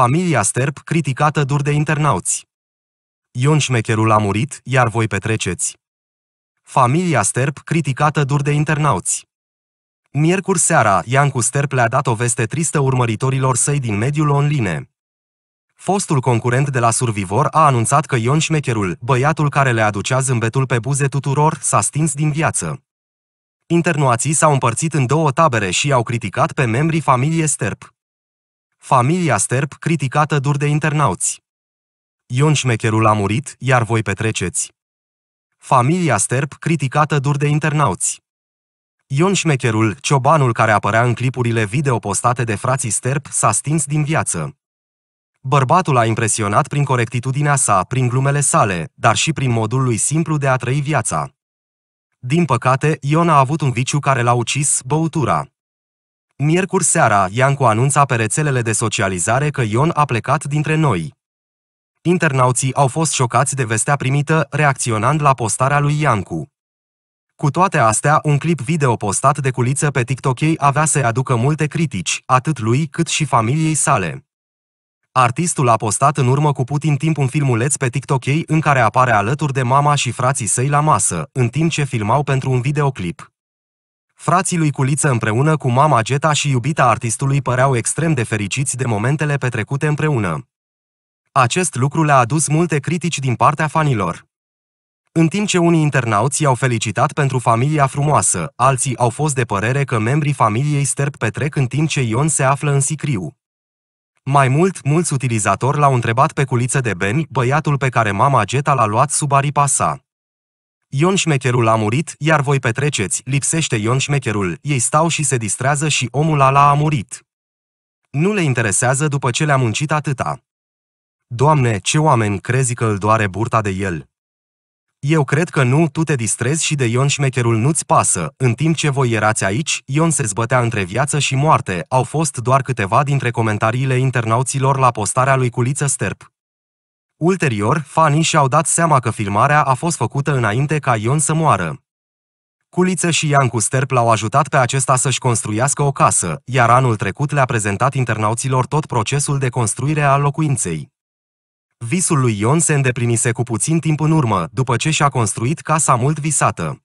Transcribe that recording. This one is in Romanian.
Familia Sterp criticată dur de internauți. Ion șmecherul a murit, iar voi petreceți. Familia Sterp criticată dur de internauți. Miercuri seara, Iancu Sterp le-a dat o veste tristă urmăritorilor săi din mediul online. Fostul concurent de la Survivor a anunțat că Ion Șmecherul, băiatul care le aducea zâmbetul pe buze tuturor, s-a stins din viață. Internații s-au împărțit în două tabere și i-au criticat pe membrii familiei Sterp. Familia Sterp criticată dur de internauți. Ion Șmecherul a murit, iar voi petreceți. Familia Sterp criticată dur de internauți. Ion Șmecherul, ciobanul care apărea în clipurile video postate de frații Sterp, s-a stins din viață. Bărbatul a impresionat prin corectitudinea sa, prin glumele sale, dar și prin modul lui simplu de a trăi viața. Din păcate, Ion a avut un viciu care l-a ucis, băutura. Miercuri seara, Iancu anunța pe rețelele de socializare că Ion a plecat dintre noi. Internauții au fost șocați de vestea primită, reacționând la postarea lui Iancu. Cu toate astea, un clip video postat de culiță pe TikTok ei avea să aducă multe critici, atât lui cât și familiei sale. Artistul a postat în urmă cu Putin timp un filmuleț pe TikTok ei în care apare alături de mama și frații săi la masă, în timp ce filmau pentru un videoclip. Frații lui Culiță împreună cu mama Geta și iubita artistului păreau extrem de fericiți de momentele petrecute împreună. Acest lucru le-a adus multe critici din partea fanilor. În timp ce unii internauți i-au felicitat pentru familia frumoasă, alții au fost de părere că membrii familiei Sterp petrec în timp ce Ion se află în sicriu. Mai mult, mulți utilizatori l-au întrebat pe culiță de beni, băiatul pe care mama Geta l-a luat sub aripa sa. Ion șmecherul a murit, iar voi petreceți, lipsește Ion șmecherul, ei stau și se distrează și omul ala a murit. Nu le interesează după ce le-a muncit atâta. Doamne, ce oameni crezi că îl doare burta de el? Eu cred că nu, tu te distrezi și de Ion șmecherul nu-ți pasă. În timp ce voi erați aici, Ion se zbătea între viață și moarte. Au fost doar câteva dintre comentariile internauților la postarea lui Culiță Sterp. Ulterior, fanii și-au dat seama că filmarea a fost făcută înainte ca Ion să moară. Culiță și Iancu Sterp l-au ajutat pe acesta să-și construiască o casă, iar anul trecut le-a prezentat internauților tot procesul de construire a locuinței. Visul lui Ion se îndeplinise cu puțin timp în urmă, după ce și-a construit casa mult visată.